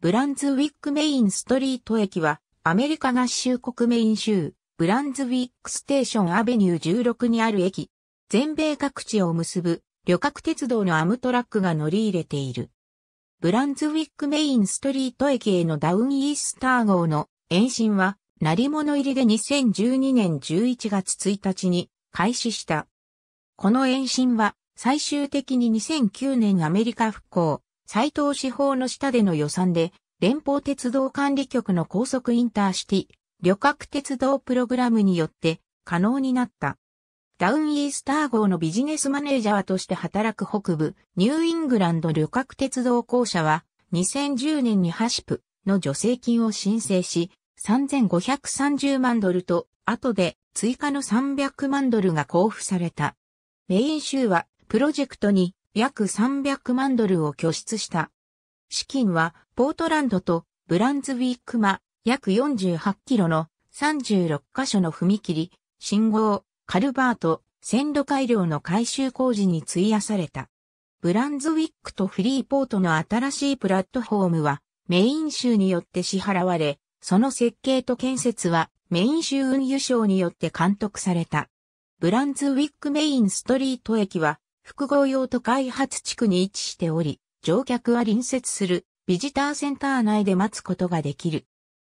ブランズウィックメインストリート駅は、アメリカ合衆国メイン州、ブランズウィックステーションアベニュー16にある駅。全米各地を結ぶ旅客鉄道のアムトラックが乗り入れている。ブランズウィックメインストリート駅へのダウンイースター号の延伸は、鳴り物入りで2012年11月1日に開始した。この延伸は最終的に2009年アメリカ復興斎藤司法の下での予算で、連邦鉄道管理局の高速インターシティ、旅客鉄道プログラムによって可能になった。ダウンイースター号のビジネスマネージャーとして働く北部、ニューイングランド旅客鉄道公社は、2010年にハシプの助成金を申請し、3530万ドルと、後で追加の300万ドルが交付された。メイン州は、プロジェクトに約300万ドルを拠出した。資金は、ポートランドとブランズウィークマ、約48キロの36カ所の踏切、信号、カルバート、線路改良の改修工事に費やされた。ブランズウィックとフリーポートの新しいプラットフォームはメイン州によって支払われ、その設計と建設はメイン州運輸省によって監督された。ブランズウィックメインストリート駅は複合用途開発地区に位置しており、乗客は隣接するビジターセンター内で待つことができる。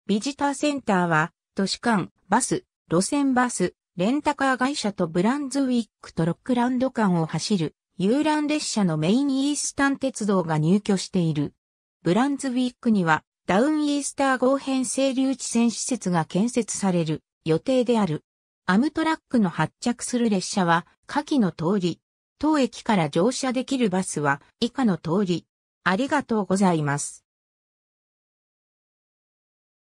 ビジターセンターは、都市間、バス、路線バス、レンタカー会社とブランズウィックとロックランド間を走る遊覧列車のメインイースタン鉄道が入居している。ブランズウィックにはダウンイースター合編成留置線施設が建設される予定である。アムトラックの発着する列車は下記の通り当駅から乗車できるバスは以下の通り。ありがとうございます。